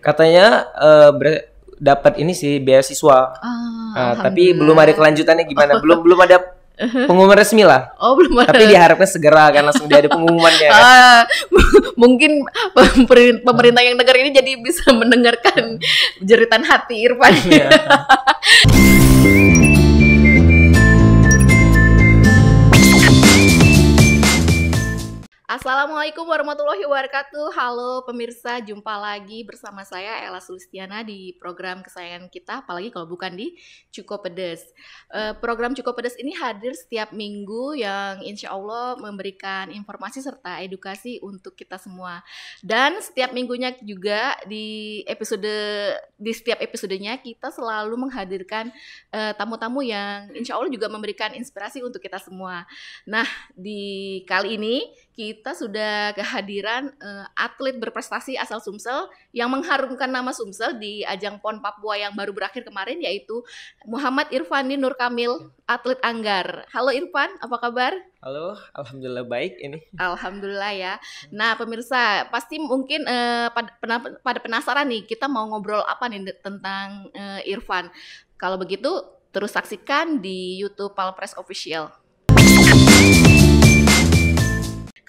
Katanya uh, ber- dapat ini sih beasiswa. Oh, nah, tapi belum ada kelanjutannya gimana? Oh. Belum belum ada pengumuman resmi lah. Oh belum ada. Tapi diharapkan segera kan langsung dia ada pengumumannya. Kan? Ah, mungkin pemerintah yang negara ini jadi bisa mendengarkan jeritan hati Irfan. Iya. Assalamualaikum warahmatullahi wabarakatuh. Halo pemirsa, jumpa lagi bersama saya Ella Sulistiana di program kesayangan kita, apalagi kalau bukan di Cukup Pedes. Uh, program Cukup Pedes ini hadir setiap minggu yang insya Allah memberikan informasi serta edukasi untuk kita semua. Dan setiap minggunya juga di episode di setiap episodenya kita selalu menghadirkan tamu eh, tamu-tamu yang insya Allah juga memberikan inspirasi untuk kita semua. Nah di kali ini kita sudah kehadiran uh, atlet berprestasi asal Sumsel yang mengharumkan nama Sumsel di ajang PON Papua yang baru berakhir kemarin yaitu Muhammad Irfani Nur Kamil, atlet Anggar. Halo Irfan, apa kabar? Halo, alhamdulillah baik ini. Alhamdulillah ya. Nah, pemirsa, pasti mungkin uh, eh, pada, pada penasaran nih kita mau ngobrol apa nih tentang uh, Irfan. Kalau begitu terus saksikan di YouTube Palpres Official.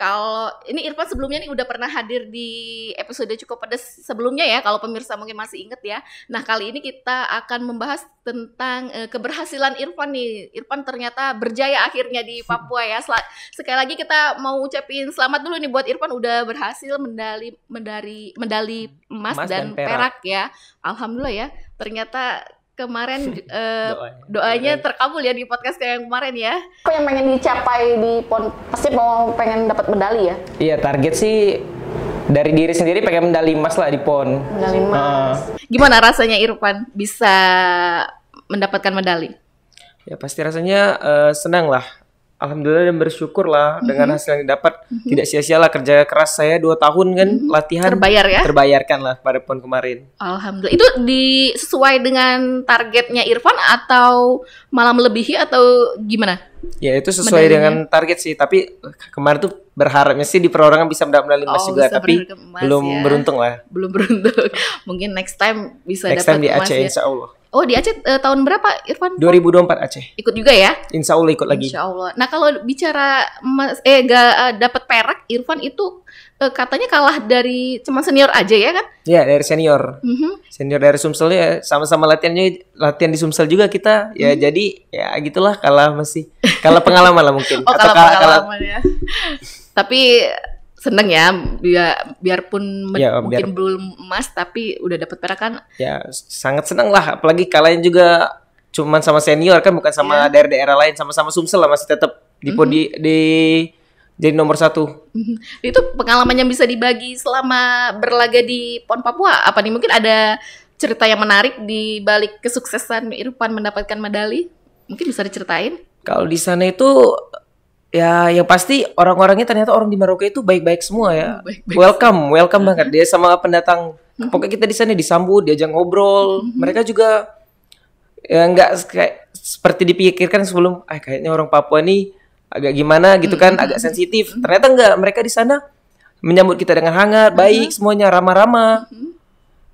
Kalau ini Irfan sebelumnya nih udah pernah hadir di episode cukup pedas sebelumnya ya, kalau pemirsa mungkin masih inget ya. Nah kali ini kita akan membahas tentang uh, keberhasilan Irfan nih. Irfan ternyata berjaya akhirnya di Papua ya. Sel sekali lagi kita mau ucapin selamat dulu nih buat Irfan udah berhasil mendali medali medali emas, emas dan, dan perak. perak ya. Alhamdulillah ya. Ternyata kemarin uh, doanya terkabul ya di podcast yang kemarin ya. Apa yang pengen dicapai di pon pasti mau pengen dapat medali ya? Iya target sih dari diri sendiri pengen medali emas lah di pon. Medali emas. Uh. Gimana rasanya Irfan bisa mendapatkan medali? Ya pasti rasanya uh, senang lah alhamdulillah dan bersyukurlah mm-hmm. dengan hasil yang didapat mm-hmm. tidak sia-sialah kerja keras saya dua tahun kan mm-hmm. latihan terbayar ya terbayarkan lah pada pon kemarin alhamdulillah itu di dengan targetnya Irfan atau malah melebihi atau gimana ya itu sesuai Medalinya. dengan target sih tapi eh, kemarin tuh berharapnya sih di perorangan bisa mendapatkan medali emas juga tapi emas, belum ya. beruntung lah belum beruntung mungkin next time bisa next dapat time di Aceh ya. Insya Allah Oh di Aceh uh, tahun berapa Irfan? 2024 Aceh. Ikut juga ya? Insya Allah ikut lagi. Insya Allah. Nah kalau bicara mas, eh gak uh, eh, dapat perak Irfan itu uh, katanya kalah dari cuma senior aja ya kan? Iya dari senior. Mm -hmm. Senior dari Sumsel ya sama-sama latihannya latihan di Sumsel juga kita ya mm -hmm. jadi ya gitulah kalah masih kalah pengalaman lah mungkin. oh, Atau kalah, kalah pengalaman kalah. ya. Tapi seneng ya biar biarpun ya, mungkin biar... belum emas tapi udah dapat perak kan ya sangat seneng lah apalagi kalian juga cuman sama senior kan bukan sama ya. daerah-daerah lain sama-sama Sumsel lah masih tetap di mm -hmm. di jadi nomor satu. Mhm. Itu pengalaman yang bisa dibagi selama berlaga di PON Papua apa nih? Mungkin ada cerita yang menarik di balik kesuksesan Irfan mendapatkan medali? Mungkin bisa diceritain? Kalau di sana itu ya yang pasti orang-orangnya ternyata orang di Maroko itu baik-baik semua ya. Baik -baik welcome, welcome banget dia sama pendatang. Hmm. Pokoknya kita di sana disambut, diajak ngobrol. Hmm, hmm. Mereka juga ya nggak kayak seperti dipikirkan sebelum ah kayaknya orang Papua nih agak gimana gitu kan, agak sensitif. Ternyata enggak mereka di sana menyambut kita dengan hangat, baik semuanya ramah-ramah.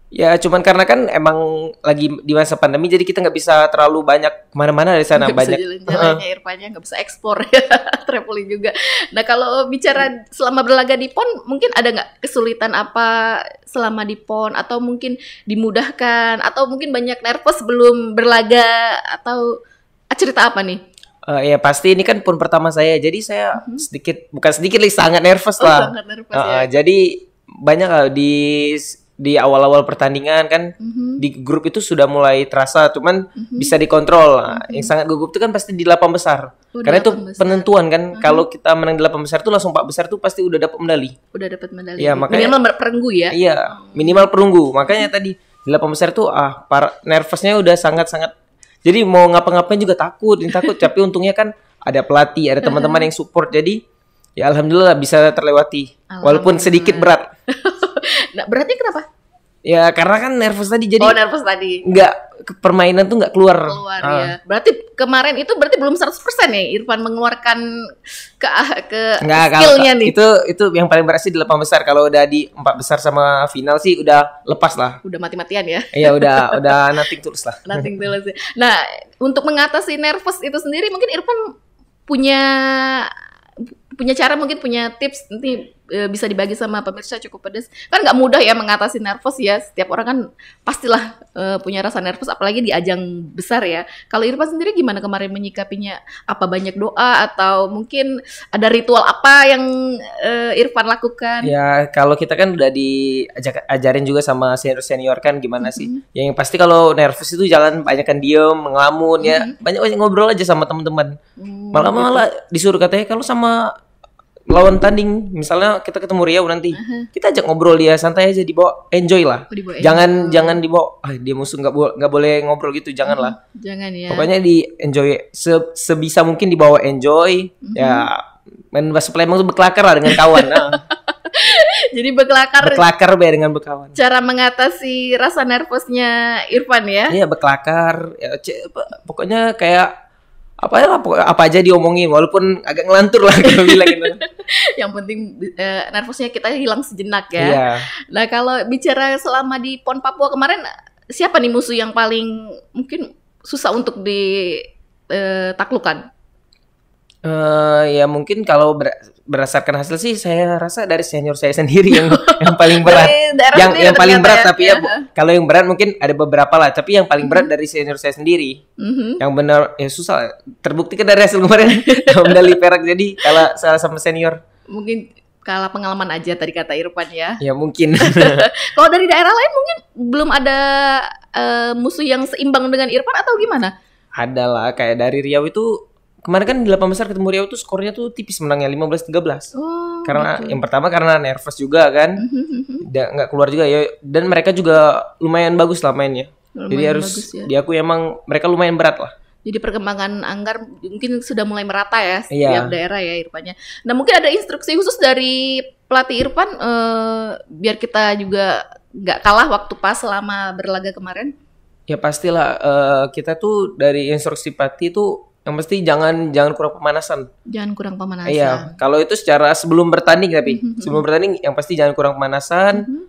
Ya cuman karena kan emang lagi di masa pandemi jadi kita nggak bisa terlalu banyak kemana-mana dari sana gak banyak. Bisa jalan-jalan uh. nggak bisa ekspor ya traveling juga. Nah kalau bicara selama berlaga di pon mungkin ada nggak kesulitan apa selama di pon atau mungkin dimudahkan atau mungkin banyak nervous belum berlaga atau ah, cerita apa nih? Uh, ya pasti ini kan pun pertama saya jadi saya uh mm-hmm. -huh. sedikit bukan sedikit lagi sangat nervous oh, lah. Sangat nervous, uh, ya. Jadi banyak di di awal-awal pertandingan kan mm-hmm. di grup itu sudah mulai terasa cuman mm-hmm. bisa dikontrol. Mm-hmm. Yang sangat gugup itu kan pasti di delapan besar. Udah oh, Karena itu besar. penentuan kan mm-hmm. kalau kita menang di delapan besar itu langsung empat besar tuh pasti udah dapat medali. Udah dapat medali. Ya, makanya, minimal perunggu ya. Iya, oh. minimal perunggu. Makanya tadi di delapan besar tuh ah para nervousnya udah sangat-sangat jadi mau ngapa-ngapain juga takut, ini takut. Tapi untungnya kan ada pelatih, ada teman-teman yang support. Jadi ya alhamdulillah bisa terlewati walaupun sedikit berat. Nah, beratnya kenapa? Ya karena kan nervous tadi jadi Oh, nervous tadi. Enggak permainan tuh nggak keluar. Keluar ya. Berarti kemarin itu berarti belum 100% ya Irfan mengeluarkan ke ah, ke Nggak, skillnya kalau, nih. Itu itu yang paling berhasil di delapan besar. Kalau udah di empat besar sama final sih udah lepas lah. Udah mati-matian ya. Iya, udah udah nothing tulus lah. Nothing tulus. Ya. Nah, untuk mengatasi nervous itu sendiri mungkin Irfan punya punya cara mungkin punya tips nanti E, bisa dibagi sama pemirsa cukup pedas. Kan nggak mudah ya mengatasi nervous ya. Setiap orang kan pastilah e, punya rasa nervous apalagi di ajang besar ya. Kalau Irfan sendiri gimana kemarin menyikapinya? Apa banyak doa atau mungkin ada ritual apa yang e, Irfan lakukan? Ya, kalau kita kan udah diajarin juga sama senior-senior kan gimana mm -hmm. sih. Mm-hmm. Ya, yang pasti kalau nervous itu jangan banyakkan diem, ngelamun mm -hmm. ya. Mm-hmm. Banyak ngobrol aja sama teman-teman. Mm -hmm. Malah malah disuruh katanya kalau sama lawan tanding misalnya kita ketemu Riau nanti uh -huh. kita ajak ngobrol dia santai aja dibawa enjoy lah oh, dibawa jangan enjoy. jangan dibawa ah, dia musuh nggak boleh nggak boleh ngobrol gitu jangan lah hmm, jangan ya pokoknya di enjoy se sebisa mungkin dibawa enjoy uh hmm. -huh. ya main bahasa Palembang tuh berkelakar lah dengan kawan nah. jadi berkelakar berkelakar be dengan berkawan cara mengatasi rasa nervousnya Irfan ya iya berkelakar ya, pokoknya kayak Ya, apa apa aja diomongin walaupun agak ngelantur lah kalau bilang gitu. yang penting uh, nervousnya kita hilang sejenak ya. Yeah. Nah, kalau bicara selama di PON Papua kemarin siapa nih musuh yang paling mungkin susah untuk ditaklukan? Eh uh, ya mungkin kalau ber berdasarkan hasil sih saya rasa dari senior saya sendiri yang yang paling berat yang yang paling berat ya. tapi ya iya. bu, kalau yang berat mungkin ada beberapa lah tapi yang paling mm -hmm. berat mm-hmm. dari senior saya sendiri mm -hmm. yang benar ya susah terbukti kan dari hasil kemarin medali perak jadi kalau salah sama senior mungkin kalah pengalaman aja tadi kata Irfan ya. Ya mungkin. Kalau dari daerah lain mungkin belum ada uh, musuh yang seimbang dengan Irfan atau gimana? adalah kayak dari Riau itu kemarin kan di delapan besar ketemu Riau tuh skornya tuh tipis menangnya 15-13. Oh, karena betul. Gitu. yang pertama karena nervous juga kan. Mm-hmm. nggak keluar juga ya dan mereka juga lumayan bagus lah mainnya. Lumayan Jadi harus bagus, ya. diakui emang mereka lumayan berat lah. Jadi perkembangan anggar mungkin sudah mulai merata ya setiap yeah. daerah ya Irpanya. Nah mungkin ada instruksi khusus dari pelatih Irfan eh, biar kita juga nggak kalah waktu pas selama berlaga kemarin. Ya pastilah eh, kita tuh dari instruksi pati tuh yang pasti jangan jangan kurang pemanasan. Jangan kurang pemanasan. Iya, kalau itu secara sebelum bertanding tapi mhm, mhm. sebelum bertanding yang pasti jangan kurang pemanasan. Mhm.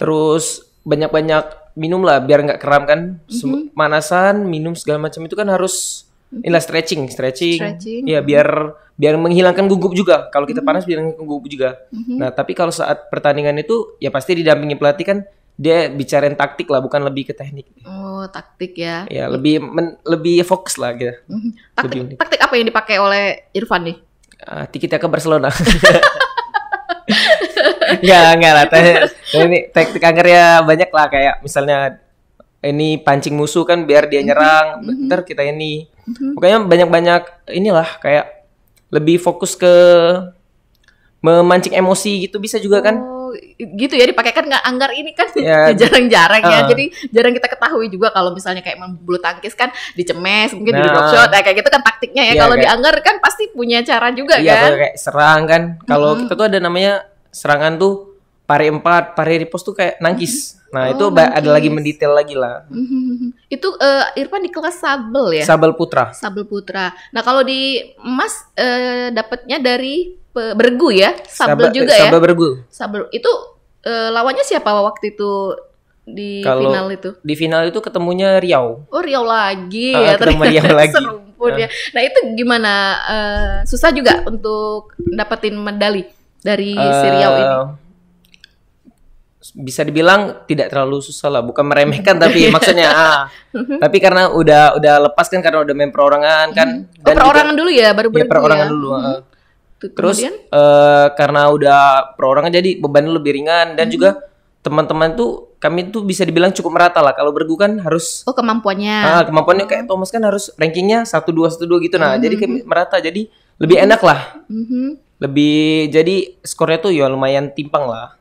Terus banyak-banyak minum lah biar nggak kram kan. Pemanasan, minum segala macam itu kan harus inilah stretching, stretching. stretching. Iya, biar biar menghilangkan gugup juga. Kalau kita panas biar gugup juga. Nah, tapi kalau saat pertandingan itu ya pasti didampingi pelatih kan dia bicarain taktik lah bukan lebih ke teknik oh taktik ya ya lebih men, lebih fokus lah gitu mhm. taktik taktik apa yang dipakai oleh Irfan nih uh, ah, tiki ke Barcelona Enggak, enggak lah. Ini taktik ya banyak lah kayak misalnya ini pancing musuh kan biar dia mhm. nyerang, mm-hmm. ntar kita ini. Mm-hmm. banyak-banyak inilah kayak lebih fokus ke memancing emosi gitu bisa juga kan? Oh gitu ya dipakaikan nggak anggar ini kan ya, jarang-jarang uh. ya jadi jarang kita ketahui juga kalau misalnya kayak membulu tangkis kan dicemes mungkin nah. di drop shot ya, kayak gitu kan taktiknya ya yeah, kalau dianggar kan pasti punya cara juga yeah, kan kayak serang kan kalau hmm. kita tuh ada namanya serangan tuh pare empat, pare repost tuh kayak nangkis. Mm-hmm. Nah, oh, itu nangkis. ada lagi mendetail lagi lah. Mm-hmm. Itu uh, Irfan di kelas sabel ya? Sabel putra. Sabel putra. Nah, kalau di emas uh, eh, dapatnya dari bergu ya? Sabel, sabel juga sabel ya? Sabel bergu. Sabel itu uh, lawannya siapa waktu itu di Kalo final itu? Di final itu ketemunya Riau. Oh, Riau lagi uh, ya. Ketemu Riau lagi. Serumpun uh. ya. Ah. Nah, itu gimana uh, susah juga untuk dapetin medali dari uh, si Riau ini? bisa dibilang tidak terlalu susah lah bukan meremehkan tapi maksudnya ah mhm. tapi karena udah udah lepas kan karena udah main perorangan kan hmm. dan perorangan dulu ya baru ya perorangan ya. dulu hmm. terus uh, karena udah perorangan jadi beban lebih ringan dan hmm. juga teman-teman tuh kami tuh bisa dibilang cukup merata lah kalau bergu kan harus oh kemampuannya ah, kemampuannya kayak Thomas kan harus rankingnya satu dua satu dua gitu nah hmm. jadi mhm. kami merata jadi lebih mhm. enak lah hmm. lebih jadi skornya tuh ya lumayan timpang lah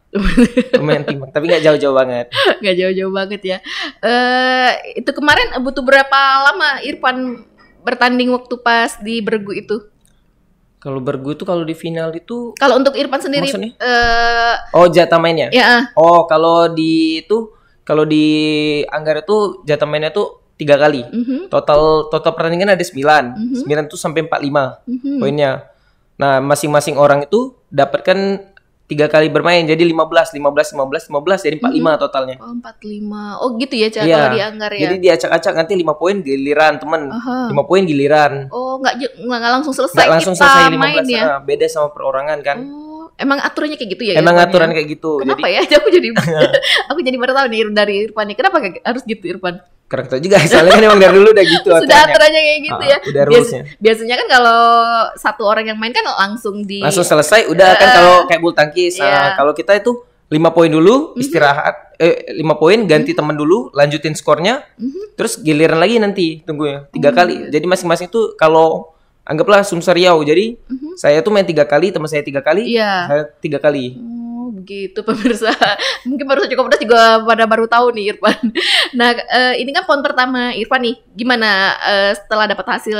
lumayan timbang tapi nggak jauh-jauh banget nggak jauh-jauh banget ya uh, itu kemarin eh, butuh berapa lama Irfan bertanding waktu pas di bergu itu kalau bergu itu kalau di final itu kalau untuk Irfan sendiri maksudnya? Uh, oh jatah mainnya ya. Ah. oh kalau di itu kalau di Anggar itu jatah mainnya tuh tiga kali mm -hmm. total total pertandingan ada sembilan mm -hmm. sembilan tuh sampai empat lima mm -hmm. poinnya nah masing-masing orang itu dapatkan tiga kali bermain jadi lima lima belas belas lima belas lima belas jadi empat lima -hmm. totalnya. Oh, lima Oh, gitu ya cara iya. yeah. dianggar ya. Jadi diacak-acak nanti lima poin giliran, temen lima poin giliran. Oh, nggak nggak langsung selesai gak langsung kita selesai 15, main ya. Nah, beda sama perorangan kan. Oh, emang aturannya kayak gitu ya? Emang ya, aturan kayak gitu. Kenapa jadi... ya? Aku jadi aku jadi baru tahu nih dari Irfan nih. Kenapa harus gitu Irfan? karakter juga soalnya kan emang dari dulu udah gitu sudah aturannya, kayak gitu uh, ya udah Bias, biasanya kan kalau satu orang yang main kan langsung di langsung selesai udah uh, kan kalau kayak bulu tangkis yeah. Iya. uh, kalau kita itu lima poin dulu mhm. istirahat mm -hmm. eh lima poin ganti mm -hmm. temen dulu lanjutin skornya mm -hmm. terus giliran lagi nanti tunggu ya tiga mm -hmm. kali jadi masing-masing tuh kalau anggaplah sumseriau jadi mm -hmm. saya tuh main tiga kali teman saya tiga kali yeah. saya tiga kali mm -hmm Gitu pemirsa. Mungkin baru cukup komunitas juga pada baru tahu nih Irfan. Nah, uh, ini kan pon pertama Irfan nih. Gimana uh, setelah dapat hasil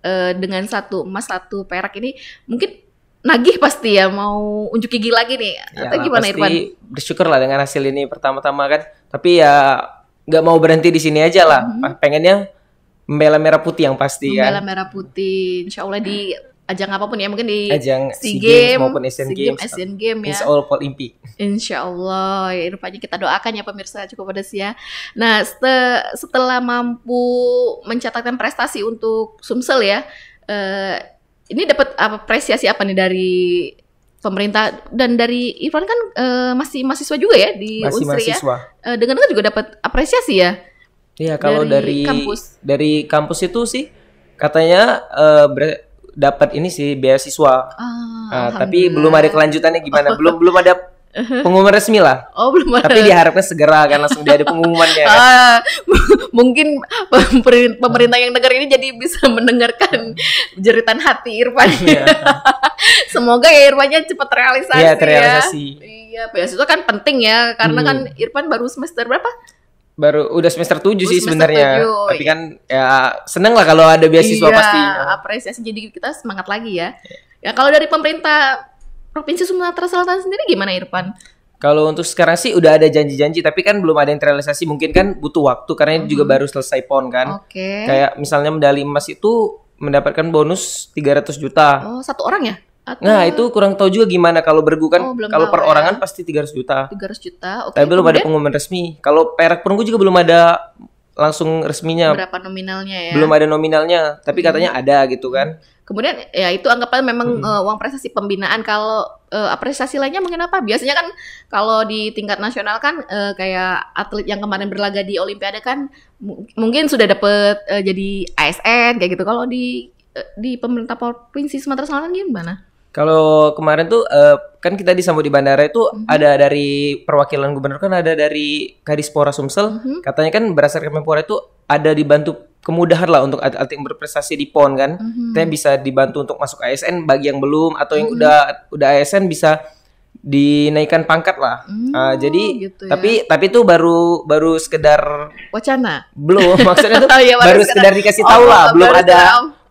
uh, dengan satu emas satu perak ini mungkin nagih pasti ya mau unjuk gigi lagi nih ya, atau gimana pasti Irfan? Bersyukur lah dengan hasil ini pertama-tama kan. Tapi ya nggak mau berhenti di sini aja lah. Mm -hmm. Pengennya membela merah putih yang pasti membela kan. Membela merah putih, insya Allah di ajang apapun ya mungkin di ajang SEA Games, maupun Asian SEA Games, Asian Games ya. Insya Allah Insya Allah ya rupanya kita doakan ya pemirsa cukup pedas ya. Nah setelah mampu mencatatkan prestasi untuk Sumsel ya, eh, ini dapat apresiasi apa nih dari pemerintah dan dari Irfan kan eh, masih mahasiswa juga ya di masih Unsri ya? mahasiswa. ya. Eh, dengan juga dapat apresiasi ya. Iya kalau dari, dari kampus dari kampus itu sih katanya uh, dapat ini sih beasiswa. Ah, nah, tapi belum ada kelanjutannya gimana? Oh. Belum belum ada pengumuman resmi lah. Oh belum ada. Tapi diharapkan segera kan langsung dia ada pengumumannya. Kan? Ah, mungkin pemerintah yang dengar ini jadi bisa mendengarkan jeritan hati Irfan. Iya. Semoga ya Irfannya cepat realisasi. Iya ya. terrealisasi. Ya. Iya beasiswa kan penting ya karena hmm. kan Irfan baru semester berapa? baru udah semester tujuh oh, sih sebenarnya. Oh, tapi iya. kan ya seneng lah kalau ada beasiswa iya, pasti. apresiasi jadi kita semangat lagi ya. Ya kalau dari pemerintah Provinsi Sumatera Selatan sendiri gimana Irfan? Kalau untuk sekarang sih udah ada janji-janji, tapi kan belum ada yang terrealisasi. Mungkin kan butuh waktu karena mm -hmm. juga mhm. baru selesai PON kan. Oke. Okay. Kayak misalnya medali emas itu mendapatkan bonus 300 juta. Oh, satu orang ya? Atau... Nah, itu kurang tahu juga gimana kalau bergu kan oh, kalau perorangan ya. pasti 300 juta. 300 juta. Okay. Tapi belum ada pengumuman resmi. Kalau perak perunggu juga belum ada langsung resminya. Berapa nominalnya ya? Belum ada nominalnya, tapi hmm. katanya ada gitu kan. Kemudian ya itu anggapan memang hmm. uh, uang prestasi pembinaan kalau uh, apresiasi lainnya mungkin apa? Biasanya kan kalau di tingkat nasional kan uh, kayak atlet yang kemarin berlaga di olimpiade kan mungkin sudah dapat uh, jadi ASN kayak gitu. Kalau di di pemerintah provinsi Sumatera Selatan gimana? Kalau kemarin tuh uh, kan kita disambut di bandara itu mm -hmm. ada dari perwakilan gubernur kan ada dari Kadispora Sumsel. Mm -hmm. Katanya kan berdasarkan Kemenpora itu ada dibantu kemudahan lah untuk atlet yang berprestasi di PON kan. Mm -hmm. Kita bisa dibantu untuk masuk ASN bagi yang belum atau yang mm -hmm. udah udah ASN bisa dinaikkan pangkat lah. Mm, uh, jadi gitu ya. tapi tapi itu baru baru sekedar wacana. Belum, maksudnya itu oh ya, baru, sekedar, sekedar dikasih tahu oh, lah, belum ada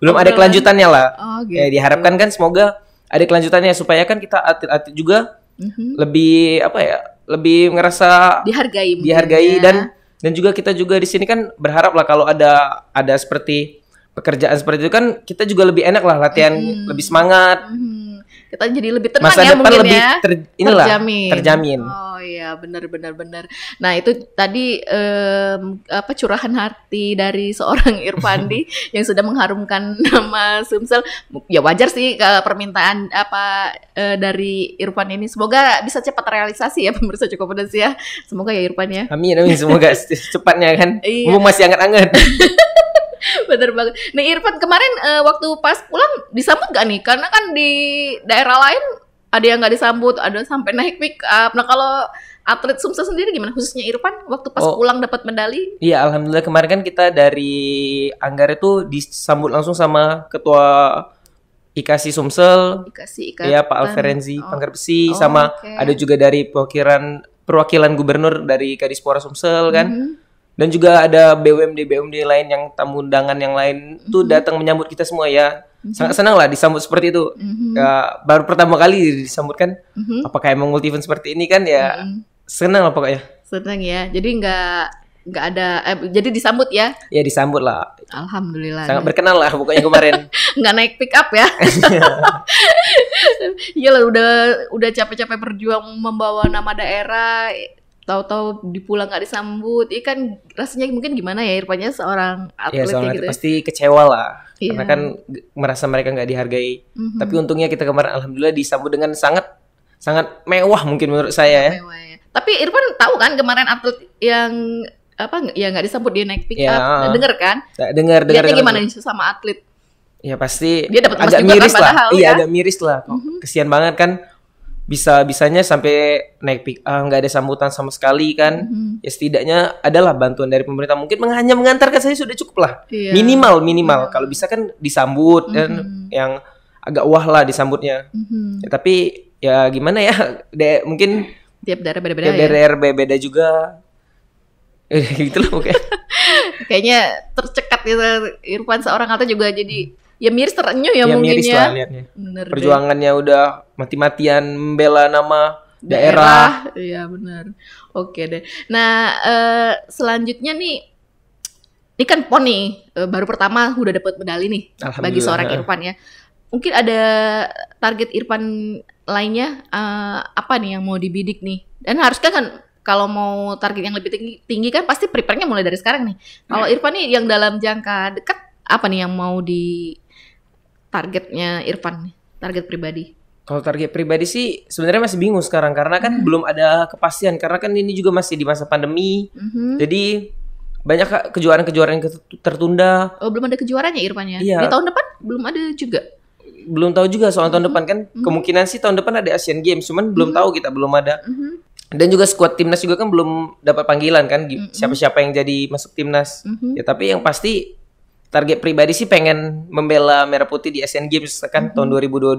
belum ada kelanjutannya lah. Oh, ya, gitu. Ya diharapkan kan semoga ada kelanjutannya supaya kan kita atlet-atlet juga mm-hmm. lebih apa ya lebih ngerasa dihargai dihargai ya. dan dan juga kita juga di sini kan berharap lah kalau ada ada seperti pekerjaan seperti itu kan kita juga lebih enak lah latihan mm-hmm. lebih semangat mm-hmm kita jadi lebih tenang Masa ya mungkin lebih ya. Ter, inilah, terjamin. terjamin. Oh iya, benar benar benar. Nah, itu tadi um, apa curahan hati dari seorang Irfandi yang sudah mengharumkan nama Sumsel. Ya wajar sih ke permintaan apa uh, dari Irfan ini. Semoga bisa cepat realisasi ya pemirsa cukup pedas ya. Semoga ya Irfan ya. Amin amin semoga secepatnya kan. Iya. masih hangat-hangat. bener banget nih Irfan kemarin uh, waktu pas pulang disambut gak nih karena kan di daerah lain ada yang nggak disambut ada sampai naik pick up nah kalau atlet Sumsel sendiri gimana khususnya Irfan waktu pas oh, pulang dapat medali? Iya, alhamdulillah kemarin kan kita dari Anggara itu disambut langsung sama ketua Ikasi Sumsel, Ikasi iya, Ikatan, ya Pak Alferenzi oh. Besi oh, sama okay. ada juga dari perwakilan perwakilan gubernur dari Kadispora Sumsel kan. Mm -hmm dan juga ada BUMD BUMD lain yang tamu undangan yang lain mm-hmm. tuh datang menyambut kita semua ya mm-hmm. sangat senang lah disambut seperti itu mm-hmm. uh, baru pertama kali disambut kan mm-hmm. apakah emang multi event seperti ini kan ya mm-hmm. senang lah pokoknya senang ya jadi nggak nggak ada eh, jadi disambut ya ya disambut lah alhamdulillah sangat ya. berkenan lah pokoknya kemarin nggak naik pick up ya Iya lah udah udah capek-capek berjuang membawa nama daerah tahu-tahu dipulang gak disambut, ya kan rasanya mungkin gimana ya Irpanya seorang iya, atlet gitu ya, seorang ya gitu. Pasti kecewa lah, ya. karena kan merasa mereka gak dihargai. Mm-hmm. Tapi untungnya kita kemarin alhamdulillah disambut dengan sangat sangat mewah mungkin menurut saya ya. Mewah, ya. Tapi Irfan tahu kan kemarin atlet yang apa ya gak disambut dia naik pick ya, up, ah. denger kan? Dengar, dengar. Lihatnya gimana nih sama atlet? Ya pasti dia dapat agak miris kan, lah. Padahal, iya, ya? agak miris lah. Mm-hmm. Kesian banget kan bisa bisanya sampai naik pick up ah, nggak ada sambutan sama sekali kan mm-hmm. ya setidaknya adalah bantuan dari pemerintah mungkin hanya mengantarkan saya sudah cukup lah iya. minimal iya. minimal mm-hmm. kalau bisa kan disambut hmm dan mm-hmm. yang agak wah lah disambutnya hmm ya, tapi ya gimana ya De, mungkin tiap daerah beda-beda tiap ya. daerah ya? beda juga eh, gitu loh kayaknya tercekat ya Irfan seorang atau juga jadi ya miris terenyuh ya, ya mungkin miris ya. Lah, Bener iya. Perjuangannya deh. udah mati-matian membela nama daerah. Iya benar. Oke deh. Nah uh, selanjutnya nih ini kan pon uh, baru pertama udah dapat medali nih bagi seorang Irfan ya. Mungkin ada target Irfan lainnya uh, apa nih yang mau dibidik nih? Dan harusnya kan kalau mau target yang lebih tinggi, tinggi kan pasti prepare-nya mulai dari sekarang nih. Kalau iya. Irfan nih yang dalam jangka dekat apa nih yang mau di targetnya Irfan, target pribadi? Kalau target pribadi sih sebenarnya masih bingung sekarang karena kan hmm. belum ada kepastian karena kan ini juga masih di masa pandemi. Hmm. Jadi banyak kejuaraan-kejuaraan yang tertunda. Oh, belum ada kejuarannya Irfan ya? Iya. Di tahun depan belum ada juga. Belum tahu juga soal tahun mhm. depan kan mm-hmm. kemungkinan sih tahun depan ada Asian Games, cuman belum mm-hmm. tahu kita belum ada. Mm-hmm. Dan juga skuad timnas juga kan belum dapat panggilan kan mm-hmm. siapa-siapa yang jadi masuk timnas. Mm-hmm. Ya tapi yang pasti target pribadi sih pengen membela merah putih di Asian Games kan mm-hmm. tahun 2022.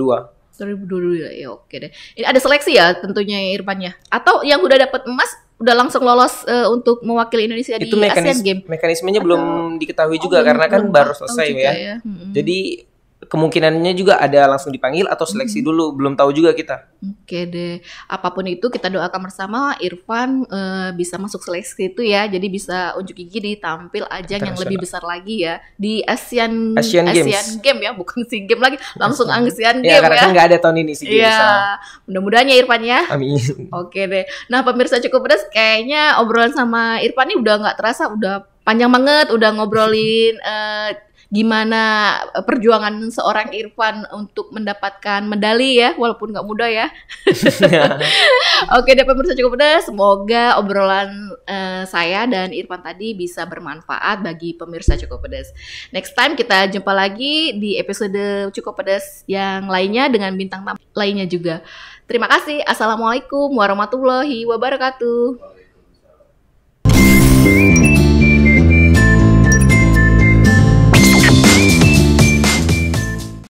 2022 ya oke deh. Ini ada seleksi ya tentunya ya, Irfan ya? Atau yang udah dapat emas udah langsung lolos uh, untuk mewakili Indonesia Itu di mekanis- Asian Games. Mekanismenya Atau... Oh, belum diketahui juga oh, karena kan baru selesai ya. ya. Hmm. Jadi kemungkinannya juga ada langsung dipanggil atau seleksi hmm. dulu belum tahu juga kita oke deh apapun itu kita doakan bersama Irfan uh, bisa masuk seleksi itu ya jadi bisa unjuk gigi di tampil ajang yang lebih besar lagi ya di Asian Asian, Games. Asian Game ya bukan si game lagi langsung Asian Game ya karena kan ya. kan nggak ada tahun ini sih game ya mudah-mudahan ya Irfan ya amin oke deh nah pemirsa cukup beres, kayaknya obrolan sama Irfan ini udah nggak terasa udah panjang banget udah ngobrolin uh, gimana eh, perjuangan seorang Irfan untuk mendapatkan medali ya walaupun nggak mudah ya. Oke, dapat pemirsa cukup mudah. Semoga obrolan uh, saya dan Irfan tadi bisa bermanfaat bagi pemirsa cukup pedas. Next time kita jumpa lagi di episode cukup pedas yang lainnya dengan bintang tamu lainnya juga. Terima kasih. Assalamualaikum warahmatullahi wabarakatuh.